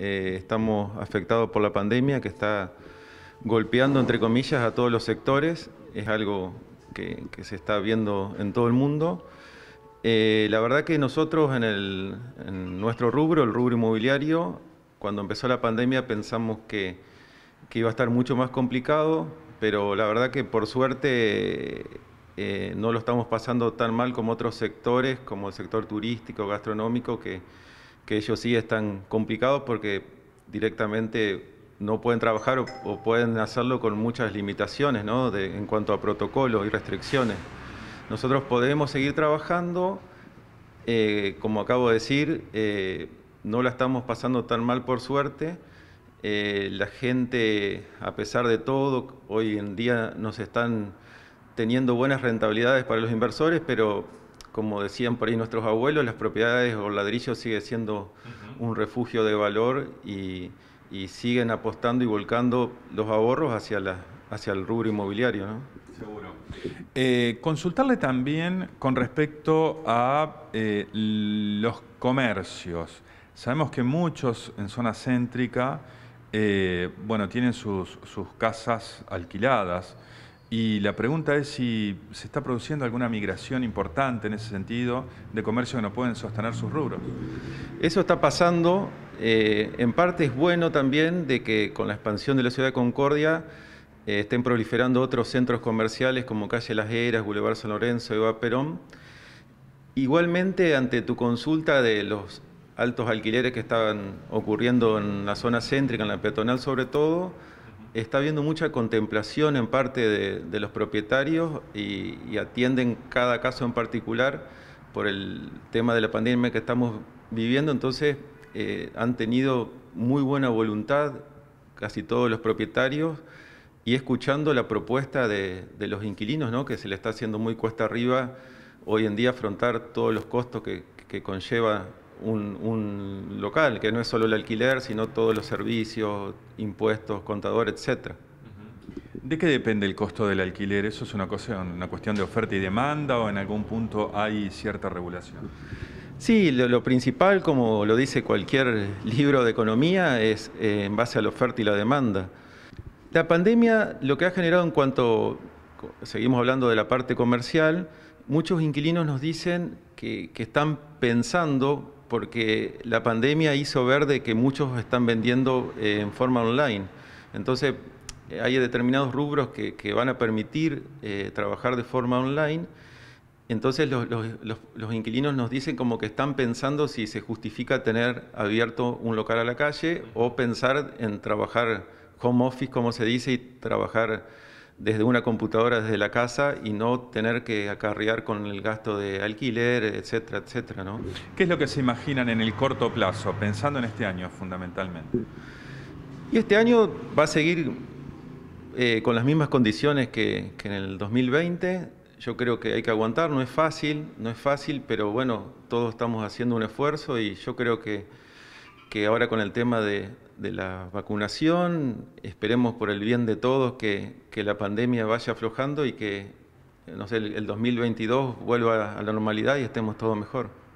Eh, estamos afectados por la pandemia que está golpeando, entre comillas, a todos los sectores. Es algo que, se está viendo en todo el mundo. Eh, la verdad que nosotros en, el, nuestro rubro, el rubro inmobiliario, cuando empezó la pandemia pensamos que, iba a estar mucho más complicado, pero la verdad que por suerte eh, no lo estamos pasando tan mal como otros sectores, como el sector turístico, gastronómico, que, que ellos sí están complicados porque directamente no pueden trabajar o, pueden hacerlo con muchas limitaciones ¿no? en cuanto a protocolos y restricciones. Nosotros podemos seguir trabajando, eh, como acabo de decir, eh, no la estamos pasando tan mal por suerte. Eh, la gente, a pesar de todo, hoy en día nos están teniendo buenas rentabilidades para los inversores, pero como decían por ahí nuestros abuelos, las propiedades o ladrillos sigue siendo un refugio de valor y, siguen apostando y volcando los ahorros hacia, la, hacia el rubro inmobiliario. ¿no? Seguro. Eh, consultarle también con respecto a eh, los comercios. Sabemos que muchos en zona céntrica, eh, bueno, tienen sus, sus casas alquiladas. Y la pregunta es si se está produciendo alguna migración importante en ese sentido de comercio que no pueden sostener sus rubros. Eso está pasando. Eh, en parte es bueno también de que con la expansión de la ciudad de Concordia eh, estén proliferando otros centros comerciales como Calle Las Heras, Boulevard San Lorenzo, Eva Perón. Igualmente, ante tu consulta de los altos alquileres que estaban ocurriendo en la zona céntrica, en la peatonal sobre todo, está habiendo mucha contemplación en parte de, los propietarios y, atienden cada caso en particular por el tema de la pandemia que estamos viviendo, entonces eh, han tenido muy buena voluntad casi todos los propietarios y escuchando la propuesta de, los inquilinos, ¿no? que se le está haciendo muy cuesta arriba hoy en día afrontar todos los costos que conlleva un, local, que no es solo el alquiler, sino todos los servicios, impuestos, contador, etc. ¿De qué depende el costo del alquiler? ¿Eso es una, cuestión de oferta y demanda o en algún punto hay cierta regulación? Sí, lo, principal, como lo dice cualquier libro de economía, es eh, en base a la oferta y la demanda. La pandemia lo que ha generado en cuanto, seguimos hablando de la parte comercial, muchos inquilinos nos dicen que están pensando porque la pandemia hizo ver que muchos están vendiendo eh, en forma online. Entonces, eh, hay determinados rubros que, van a permitir eh, trabajar de forma online. Entonces los, los, inquilinos nos dicen como que están pensando si se justifica tener abierto un local a la calle o pensar en trabajar home office, como se dice, y trabajar desde una computadora desde la casa y no tener que acarrear con el gasto de alquiler, etcétera, etcétera, ¿Qué es lo que se imaginan en el corto plazo, pensando en este año fundamentalmente? Y este año va a seguir eh, con las mismas condiciones que, que en el 2020. Yo creo que hay que aguantar, no es fácil, no es fácil, pero bueno, todos estamos haciendo un esfuerzo y yo creo que que ahora con el tema de, la vacunación, esperemos por el bien de todos que, la pandemia vaya aflojando y que no sé, el, el 2022 vuelva a la normalidad y estemos todos mejor.